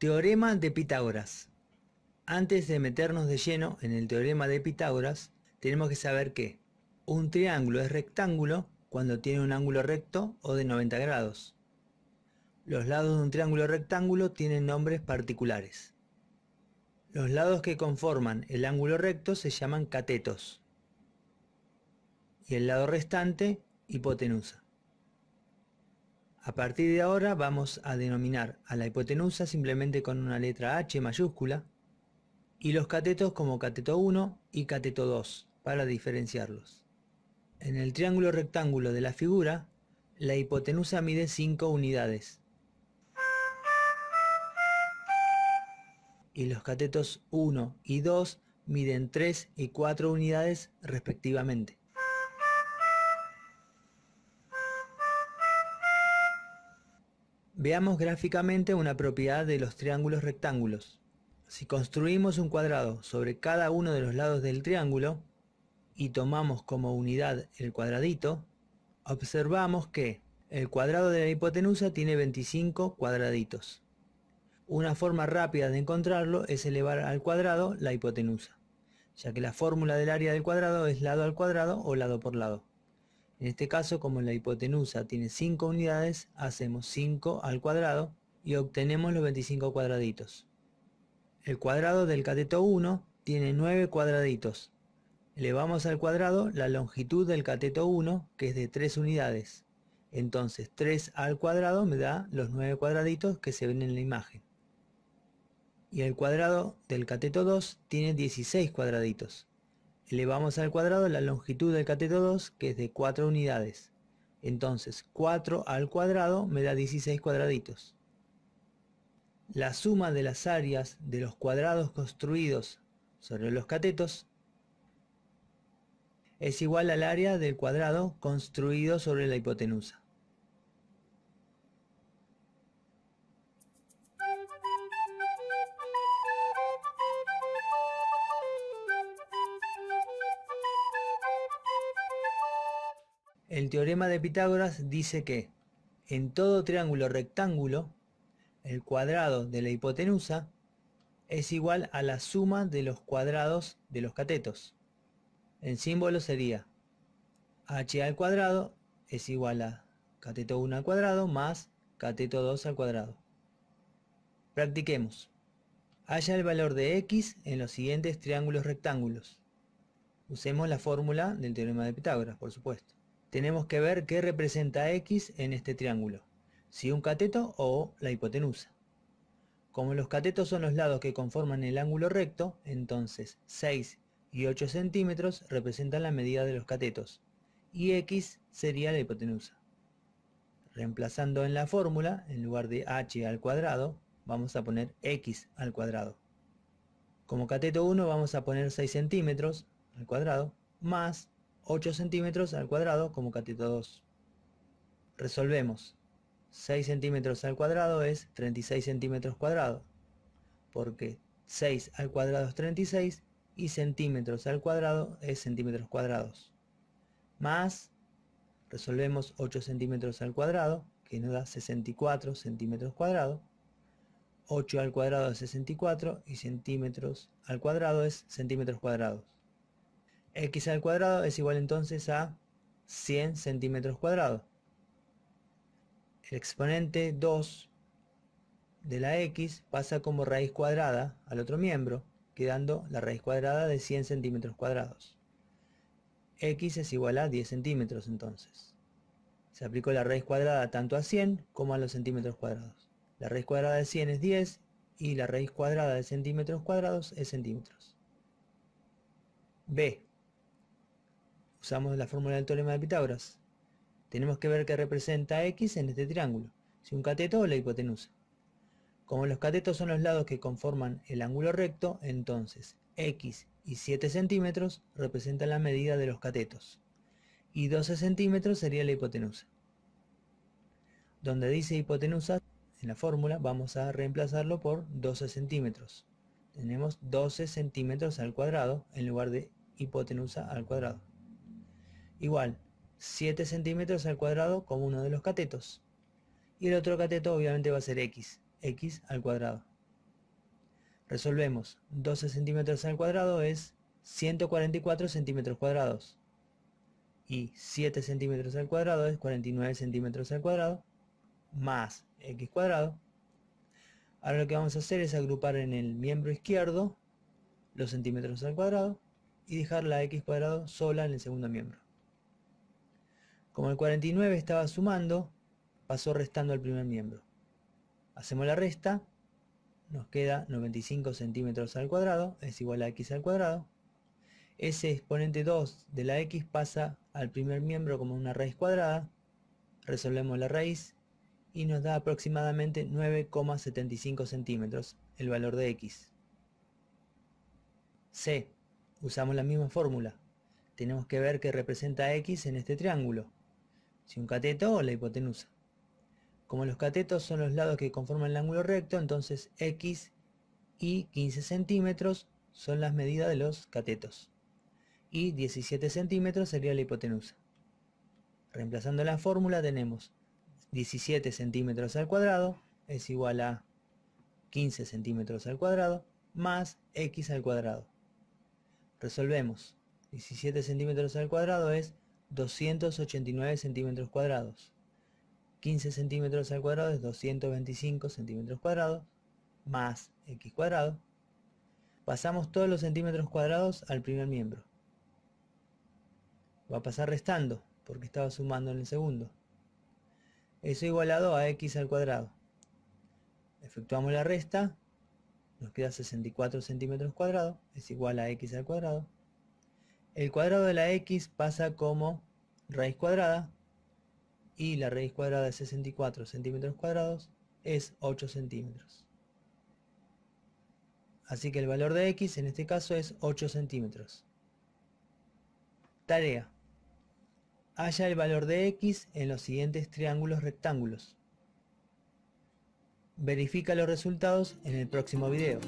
Teorema de Pitágoras. Antes de meternos de lleno en el teorema de Pitágoras, tenemos que saber que un triángulo es rectángulo cuando tiene un ángulo recto o de 90 grados. Los lados de un triángulo rectángulo tienen nombres particulares. Los lados que conforman el ángulo recto se llaman catetos y el lado restante hipotenusa. A partir de ahora vamos a denominar a la hipotenusa simplemente con una letra H mayúscula y los catetos como cateto 1 y cateto 2 para diferenciarlos. En el triángulo rectángulo de la figura, la hipotenusa mide 5 unidades y los catetos 1 y 2 miden 3 y 4 unidades respectivamente. Veamos gráficamente una propiedad de los triángulos rectángulos. Si construimos un cuadrado sobre cada uno de los lados del triángulo y tomamos como unidad el cuadradito, observamos que el cuadrado de la hipotenusa tiene 25 cuadraditos. Una forma rápida de encontrarlo es elevar al cuadrado la hipotenusa, ya que la fórmula del área del cuadrado es lado al cuadrado o lado por lado. En este caso, como la hipotenusa tiene 5 unidades, hacemos 5 al cuadrado y obtenemos los 25 cuadraditos. El cuadrado del cateto 1 tiene 9 cuadraditos. Elevamos al cuadrado la longitud del cateto 1, que es de 3 unidades. Entonces 3 al cuadrado me da los 9 cuadraditos que se ven en la imagen. Y el cuadrado del cateto 2 tiene 16 cuadraditos elevamos al cuadrado la longitud del cateto 2, que es de 4 unidades. Entonces, 4 al cuadrado me da 16 cuadraditos. La suma de las áreas de los cuadrados construidos sobre los catetos es igual al área del cuadrado construido sobre la hipotenusa. El teorema de Pitágoras dice que en todo triángulo rectángulo, el cuadrado de la hipotenusa es igual a la suma de los cuadrados de los catetos. El símbolo sería h al cuadrado es igual a cateto 1 al cuadrado más cateto 2 al cuadrado. Practiquemos. Haya el valor de x en los siguientes triángulos rectángulos. Usemos la fórmula del teorema de Pitágoras, por supuesto tenemos que ver qué representa X en este triángulo, si un cateto o la hipotenusa. Como los catetos son los lados que conforman el ángulo recto, entonces 6 y 8 centímetros representan la medida de los catetos, y X sería la hipotenusa. Reemplazando en la fórmula, en lugar de h al cuadrado, vamos a poner x al cuadrado. Como cateto 1 vamos a poner 6 centímetros al cuadrado, más 8 centímetros al cuadrado como cateto 2. Resolvemos. 6 centímetros al cuadrado es 36 centímetros cuadrados, porque 6 al cuadrado es 36 y centímetros al cuadrado es centímetros cuadrados. Más, resolvemos 8 centímetros al cuadrado, que nos da 64 centímetros cuadrados. 8 al cuadrado es 64 y centímetros al cuadrado es centímetros cuadrados x al cuadrado es igual entonces a 100 centímetros cuadrados. El exponente 2 de la x pasa como raíz cuadrada al otro miembro, quedando la raíz cuadrada de 100 centímetros cuadrados. x es igual a 10 centímetros entonces. Se aplicó la raíz cuadrada tanto a 100 como a los centímetros cuadrados. La raíz cuadrada de 100 es 10 y la raíz cuadrada de centímetros cuadrados es centímetros. B. Usamos la fórmula del teorema de Pitágoras. Tenemos que ver qué representa x en este triángulo, si un cateto o la hipotenusa. Como los catetos son los lados que conforman el ángulo recto, entonces x y 7 centímetros representan la medida de los catetos y 12 centímetros sería la hipotenusa. Donde dice hipotenusa, en la fórmula vamos a reemplazarlo por 12 centímetros. Tenemos 12 centímetros al cuadrado en lugar de hipotenusa al cuadrado igual 7 centímetros al cuadrado como uno de los catetos. Y el otro cateto obviamente va a ser x, x al cuadrado. Resolvemos, 12 centímetros al cuadrado es 144 centímetros cuadrados. Y 7 centímetros al cuadrado es 49 centímetros al cuadrado más x cuadrado. Ahora lo que vamos a hacer es agrupar en el miembro izquierdo los centímetros al cuadrado y dejar la x cuadrado sola en el segundo miembro. Como el 49 estaba sumando, pasó restando al primer miembro. Hacemos la resta, nos queda 95 centímetros al cuadrado, es igual a x al cuadrado. Ese exponente 2 de la x pasa al primer miembro como una raíz cuadrada, resolvemos la raíz y nos da aproximadamente 9,75 centímetros el valor de x. C. Usamos la misma fórmula. Tenemos que ver qué representa x en este triángulo si un cateto o la hipotenusa. Como los catetos son los lados que conforman el ángulo recto, entonces X y 15 centímetros son las medidas de los catetos. Y 17 centímetros sería la hipotenusa. Reemplazando la fórmula tenemos 17 centímetros al cuadrado es igual a 15 centímetros al cuadrado más x al cuadrado. Resolvemos. 17 centímetros al cuadrado es 289 centímetros cuadrados. 15 centímetros al cuadrado es 225 centímetros cuadrados más x cuadrado. Pasamos todos los centímetros cuadrados al primer miembro. Va a pasar restando porque estaba sumando en el segundo. Eso igualado a x al cuadrado. Efectuamos la resta. Nos queda 64 centímetros cuadrados. Es igual a x al cuadrado el cuadrado de la x pasa como raíz cuadrada y la raíz cuadrada de 64 centímetros cuadrados es 8 centímetros. Así que el valor de x en este caso es 8 centímetros. Tarea. Haya el valor de x en los siguientes triángulos rectángulos. Verifica los resultados en el próximo video.